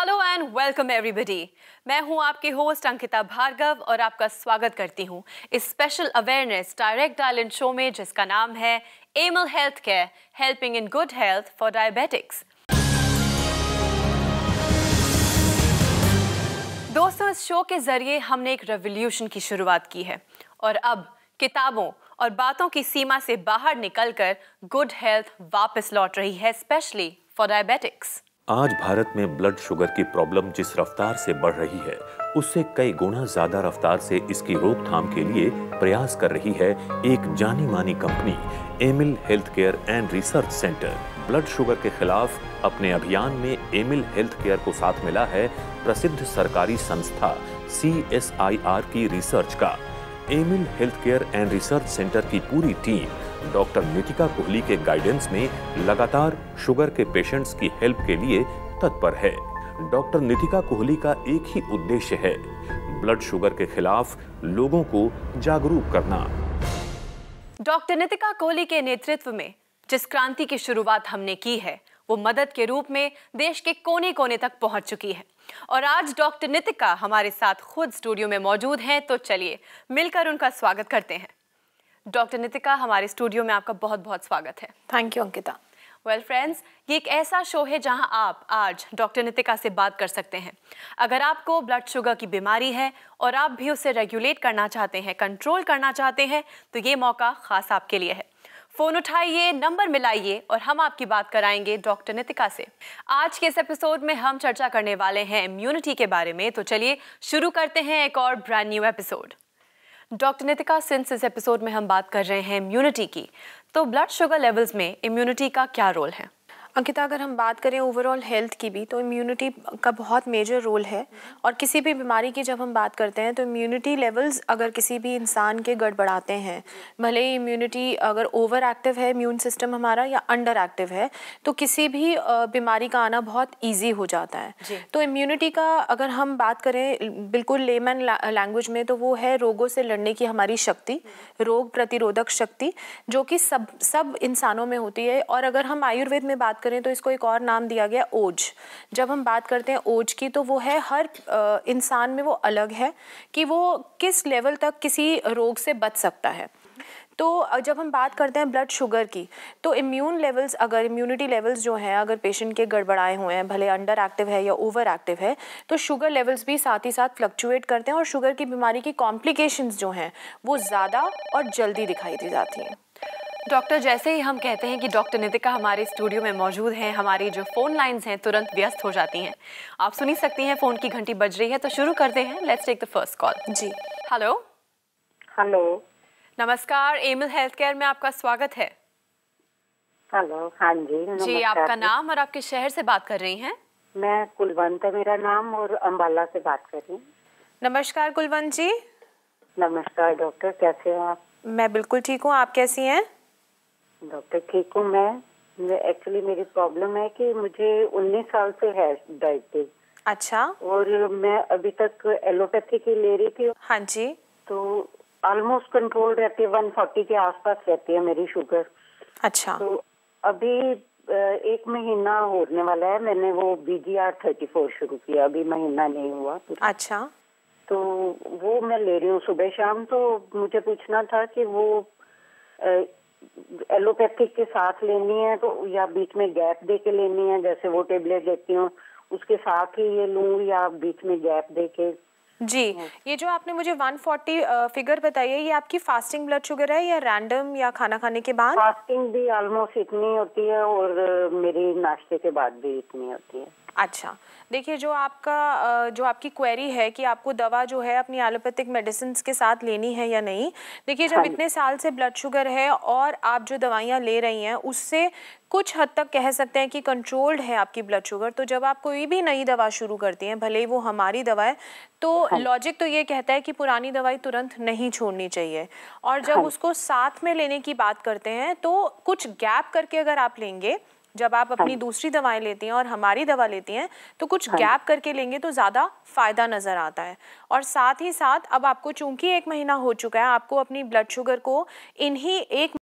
Hello and welcome everybody मैं हूं आपके होस्ट अंकिता भार्गव और आपका स्वागत करती हूं इस special awareness direct island show में जिसका नाम है Amil health care helping in good health for diabetics दोस्तों इस शो के जरिए हमने एक रेवोल्यूशन की शुरुआत की है और अब किताबों और बातों की सीमा से बाहर निकलकर गुड हेल्थ वापस लौट रही है स्पेशली फॉर डायबिटिक्स आज भारत में ब्लड शुगर की प्रॉब्लम जिस रफ्तार से बढ़ रही है उससे कई गुना ज्यादा रफ्तार से इसकी रोकथाम के लिए प्रयास कर रही है एक जानी मानी company Amil health care and research centre blood sugar के खिलाफ अपने अभियान में एमिल हेल्थ केयर को साथ मिला है प्रसिद्ध सरकारी संस्था सी की रिसर्च का Amil health care and research centre की पूरी टीम डॉक्टर नितिका कोहली के गाइडेंस में लगातार शुगर के पेशेंट्स की हेल्प के लिए तत्पर है डॉक्टर नितिका कोहली का एक ही उद्देश्य है ब्लड शुगर के खिलाफ लोगों को जागरूक करना डॉक्टर नितिका कोहली के नेतृत्व में जिस क्रांति की शुरुआत हमने की है वो मदद के रूप में देश के कोने कोने तक पहुंच चुकी है और आज डॉक्टर नितिका हमारे साथ खुद स्टूडियो में मौजूद हैं तो चलिए मिलकर उनका स्वागत करते हैं डॉक्टर नितिका हमारे स्टूडियो में आपका बहुत बहुत स्वागत है thank you Ankita well friends ये एक ऐसा शो है जहां आप आज डॉक्टर नितिका से बात कर सकते हैं अगर आपको ब्लड शुगर की बीमारी है और आप भी उसे रेगुलेट करना चाहते हैं कंट्रोल करना चाहते हैं तो ये मौका खास आपके लिए है फ़ोन उठाइए नंबर मिलाइए और हम आपकी बात कराएंगे डॉक्टर नितिका से आज के इस एपिसोड में हम चर्चा करने वाले हैं इम्यूनिटी के बारे में तो चलिए शुरू करते हैं एक और brand new episode doctor Nitika since इस एपिसोड में हम बात कर रहे हैं इम्यूनिटी की तो ब्लड शुगर लेवल्स में इम्यूनिटी का क्या रोल है अंकिता अगर हम बात करें ओवरऑल हेल्थ की भी तो इम्यूनिटी का बहुत मेजर रोल है और किसी भी बीमारी की जब हम बात करते हैं तो इम्यूनिटी लेवल्स अगर किसी भी इंसान के गड़बड़ाते हैं भले ही इम्यूनिटी अगर ओवर एक्टिव है इम्यून सिस्टम हमारा या अंडर एक्टिव है तो किसी भी बीमारी का आना बहुत ईजी हो जाता है तो इम्यूनिटी का अगर हम बात करें बिल्कुल लेमन लैंग्वेज में तो वो है रोगों से लड़ने की हमारी शक्ति रोग प्रतिरोधक शक्ति जो कि सब सब इंसानों में होती है और अगर हम आयुर्वेद में बात करें तो इसको एक और नाम दिया गया ओज जब हम बात करते हैं ओज की तो वो है हर इंसान में वो अलग है कि वो किस लेवल तक किसी रोग से बच सकता है तो जब हम बात करते हैं ब्लड शुगर की तो इम्यून लेवल्स अगर इम्यूनिटी लेवल्स जो हैं अगर पेशेंट के गड़बड़ाए हुए हैं भले अंडर एक्टिव है या ओवर एक्टिव है तो शुगर लेवल्स भी साथ ही साथ फ्लक्चुएट करते हैं और शुगर की बीमारी की कॉम्प्लिकेशंस जो हैं वो ज़्यादा और जल्दी दिखाई दी जाती हैं डॉक्टर जैसे ही हम कहते हैं कि डॉक्टर नितिका हमारे स्टूडियो में मौजूद हैं हमारी जो फ़ोन लाइंस हैं तुरंत व्यस्त हो जाती हैं आप सुनी सकती हैं फ़ोन की घंटी बज रही है तो शुरू करते हैं let's take the first call जी हेलो हेलो नमस्कार एमिल हेल्थ केयर में आपका स्वागत है हेलो हाँ जी जी आपका नाम और आपके शहर से बात कर रही हैं मैं कुलवंत है मेरा नाम और अम्बाला से बात कर रही हूँ नमस्कार कुलवंत जी नमस्कार डॉक्टर कैसे हैं आप मैं बिल्कुल ठीक हूँ आप कैसी हैं डॉक्टर ठीक हूँ मैं एक्चुअली मेरी प्रॉब्लम है कि मुझे 19 साल से है डायबिटीज अच्छा और मैं अभी तक एलोपैथी की ले रही थी हाँ जी तो ऑलमोस्ट कंट्रोल रहती है फोर्टी के आसपास रहती है मेरी शुगर अच्छा तो अभी एक महीना होने वाला है मैंने वो B G R thirty four शुरू किया अभी महीना नहीं हुआ अच्छा तो वो मैं ले रही हूँ सुबह शाम तो मुझे पूछना था कि वो एलोपैथिक के साथ लेनी है तो या बीच में गैप दे के लेनी है जैसे वो टेबलेट देती हूँ उसके साथ ही ये लूँ या बीच में गैप दे के जी हम्म। ये जो आपने मुझे 140 फिगर बताई है ये आपकी फास्टिंग ब्लड शुगर है या रैंडम या खाना खाने के बाद फास्टिंग भी ऑलमोस्ट इतनी होती है और मेरी नाश्ते के बाद भी इतनी होती है अच्छा देखिए जो आपका जो आपकी क्वेरी है कि आपको दवा जो है अपनी एलोपैथिक मेडिसिन के साथ लेनी है या नहीं देखिए जब हाँ इतने साल से ब्लड शुगर है और आप जो दवाइयाँ ले रही हैं उससे कुछ हद तक कह सकते हैं कि कंट्रोल्ड है आपकी ब्लड शुगर तो जब आप कोई भी नई दवा शुरू करती हैं भले ही वो हमारी दवा है तो लॉजिक हाँ। तो ये कहता है कि पुरानी दवाई तुरंत नहीं छोड़नी चाहिए और जब हाँ। उसको साथ में लेने की बात करते हैं तो कुछ गैप करके अगर आप लेंगे जब आप अपनी हाँ। दूसरी दवाएं लेती हैं और हमारी दवा लेती हैं तो कुछ गैप करके लेंगे तो ज़्यादा फ़ायदा नज़र आता है और साथ ही साथ अब आपको चूंकि एक महीना हो चुका है आपको अपनी ब्लड शुगर को इन्हीं एक